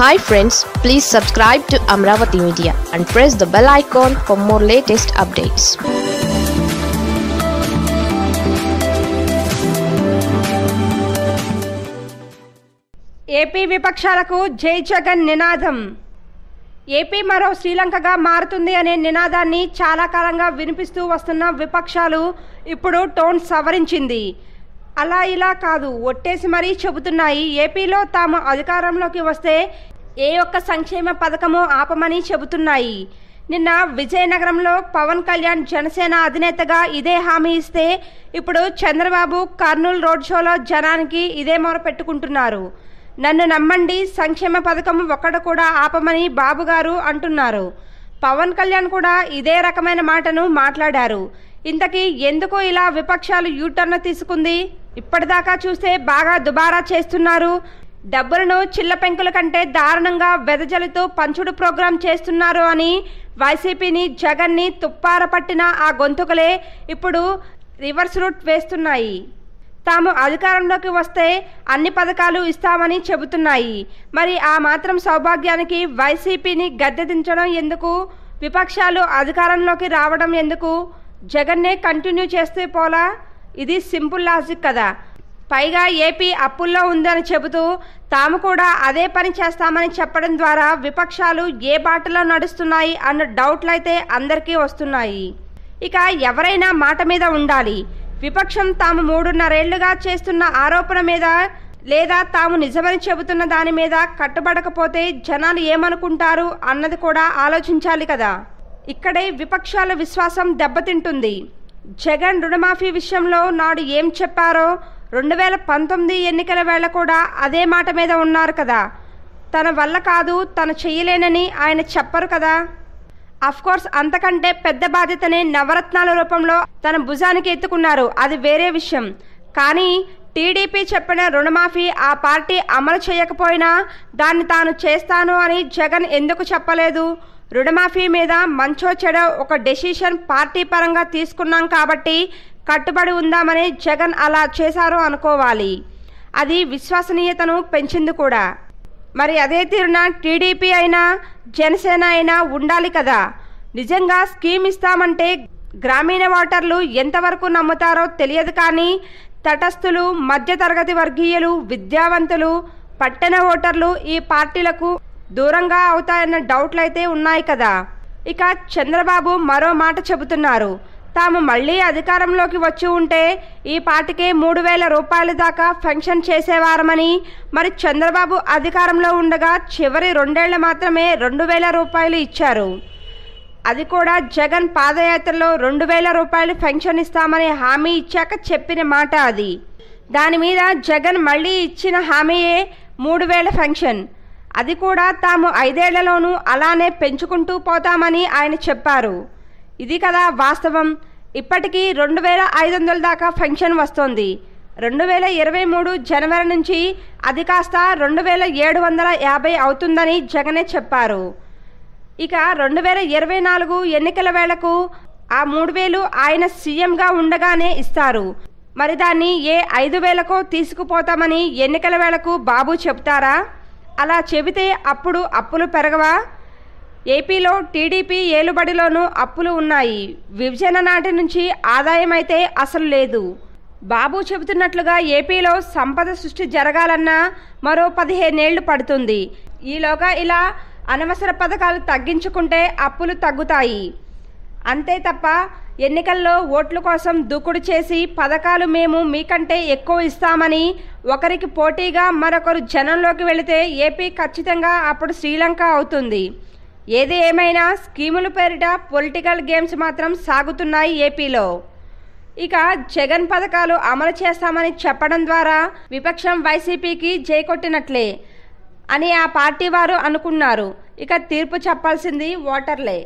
hi friends please subscribe to Amaravati media and press the bell icon for more latest updates AP విపక్షాలకు జై జగన్ నినాదం AP మరో శ్రీలంకగా మారుతుంది అనే నినాదాన్ని చాలా కాలంగా వినిపిస్తూ వస్తున్న విపక్షాలు ఇప్పుడు టోన్ సవరించింది అలా ఇలా కాదు ఒట్టేసి మరీ చెబుతున్నాయి ఏపీలో తాము అధికారంలోకి వస్తే ఏ ఒక్క సంక్షేమ పథకము ఆపమని చెబుతున్నాయి నిన్న విజయనగరంలో పవన్ కళ్యాణ్ జనసేన అధినేతగా ఇదే హామీ ఇస్తే ఇప్పుడు చంద్రబాబు కర్నూలు రోడ్ షోలో జనానికి ఇదే పెట్టుకుంటున్నారు నన్ను నమ్మండి సంక్షేమ పథకం ఒక్కడ కూడా ఆపమని బాబు గారు అంటున్నారు పవన్ కళ్యాణ్ కూడా ఇదే రకమైన మాటను మాట్లాడారు ఇంతకీ ఎందుకు ఇలా విపక్షాలు యూటర్న్ తీసుకుంది ఇప్పటిదాకా చూస్తే బాగా దుబారా చేస్తున్నారు డబ్బులను చిల్లపెంకుల కంటే దారుణంగా వెదజలుతూ పంచుడు ప్రోగ్రాం చేస్తున్నారు అని వైసీపీని జగన్ని పట్టిన ఆ గొంతుకలే ఇప్పుడు రివర్స్ రూట్ వేస్తున్నాయి తాము అధికారంలోకి వస్తే అన్ని పథకాలు ఇస్తామని చెబుతున్నాయి మరి ఆ మాత్రం సౌభాగ్యానికి వైసీపీని గద్దెదించడం ఎందుకు విపక్షాలు అధికారంలోకి రావడం ఎందుకు జగన్నే కంటిన్యూ చేస్తే పోలా ఇది సింపుల్ లాజిక్ కదా పైగా ఏపీ అప్పుల్లో ఉందని చెబుతూ తాము కూడా అదే పని చేస్తామని చెప్పడం ద్వారా విపక్షాలు ఏ బాటలో నడుస్తున్నాయి అన్న డౌట్లు అయితే అందరికీ వస్తున్నాయి ఇక ఎవరైనా మాట మీద ఉండాలి విపక్షం తాము మూడున్నరేళ్లుగా చేస్తున్న ఆరోపణ మీద లేదా తాము నిజమని చెబుతున్న దాని మీద కట్టుబడకపోతే జనాలు ఏమనుకుంటారు అన్నది కూడా ఆలోచించాలి కదా ఇక్కడే విపక్షాల విశ్వాసం దెబ్బతింటుంది జగన్ రుణమాఫీ విషయంలో నాడు ఏం చెప్పారో రెండు వేల పంతొమ్మిది ఎన్నికల వేళ కూడా అదే మాట మీద ఉన్నారు కదా తన వల్ల కాదు తను చేయలేనని ఆయన చెప్పరు కదా కోర్స్ అంతకంటే పెద్ద బాధ్యతని నవరత్నాల రూపంలో తన భుజానికి ఎత్తుకున్నారు అది వేరే విషయం కానీ టీడీపీ చెప్పిన రుణమాఫీ ఆ పార్టీ అమలు చేయకపోయినా దాన్ని తాను చేస్తాను అని జగన్ ఎందుకు చెప్పలేదు రుణమాఫీ మీద మంచో చెడో ఒక డెసిషన్ పార్టీ పరంగా తీసుకున్నాం కాబట్టి కట్టుబడి ఉందామని జగన్ అలా చేశారు అనుకోవాలి అది విశ్వసనీయతను పెంచింది కూడా మరి అదే తీరున టీడీపీ అయినా జనసేన అయినా ఉండాలి కదా నిజంగా స్కీమ్ ఇస్తామంటే గ్రామీణ ఓటర్లు ఎంతవరకు నమ్ముతారో తెలియదు కానీ తటస్థులు మధ్యతరగతి వర్గీయులు విద్యావంతులు పట్టణ ఓటర్లు ఈ పార్టీలకు దూరంగా అవుతాయన్న డౌట్లు అయితే ఉన్నాయి కదా ఇక చంద్రబాబు మరో మాట చెబుతున్నారు తాము మళ్ళీ అధికారంలోకి వచ్చి ఉంటే ఈ పాటికే మూడు వేల రూపాయల దాకా ఫెన్షన్ చేసేవారమని మరి చంద్రబాబు అధికారంలో ఉండగా చివరి రెండేళ్లు మాత్రమే రెండు వేల రూపాయలు ఇచ్చారు అది కూడా జగన్ పాదయాత్రలో రెండు వేల రూపాయలు ఫెన్షన్ ఇస్తామని హామీ ఇచ్చాక చెప్పిన మాట అది దాని మీద జగన్ మళ్ళీ ఇచ్చిన హామీయే మూడు వేల ఫెన్షన్ అది కూడా తాము ఐదేళ్లలోనూ అలానే పెంచుకుంటూ పోతామని ఆయన చెప్పారు ఇది కదా వాస్తవం ఇప్పటికీ రెండు వేల ఐదు వందల దాకా ఫంక్షన్ వస్తోంది రెండు వేల ఇరవై మూడు జనవరి నుంచి అది కాస్త రెండు వేల ఏడు వందల యాభై అవుతుందని జగనే చెప్పారు ఇక రెండు వేల ఇరవై నాలుగు ఎన్నికల వేళకు ఆ మూడు వేలు ఆయన సీఎంగా ఉండగానే ఇస్తారు మరి దాన్ని ఏ ఐదు వేలకో తీసుకుపోతామని ఎన్నికల వేళకు బాబు చెప్తారా అలా చెబితే అప్పుడు అప్పులు పెరగవా ఏపీలో టీడీపీ ఏలుబడిలోనూ అప్పులు ఉన్నాయి విభజన నాటి నుంచి ఆదాయం అయితే అసలు లేదు బాబు చెబుతున్నట్లుగా ఏపీలో సంపద సృష్టి జరగాలన్నా మరో పదిహేనేళ్లు పడుతుంది ఈలోగా ఇలా అనవసర పథకాలు తగ్గించుకుంటే అప్పులు తగ్గుతాయి అంతే తప్ప ఎన్నికల్లో ఓట్ల కోసం దూకుడు చేసి పథకాలు మేము మీకంటే ఎక్కువ ఇస్తామని ఒకరికి పోటీగా మరొకరు జనంలోకి వెళితే ఏపీ ఖచ్చితంగా అప్పుడు శ్రీలంక అవుతుంది ఏది ఏమైనా స్కీముల పేరిట పొలిటికల్ గేమ్స్ మాత్రం సాగుతున్నాయి ఏపీలో ఇక జగన్ పథకాలు అమలు చేస్తామని చెప్పడం ద్వారా విపక్షం వైసీపీకి జైకొట్టినట్లే అని ఆ పార్టీ వారు అనుకున్నారు ఇక తీర్పు చెప్పాల్సింది ఓటర్లే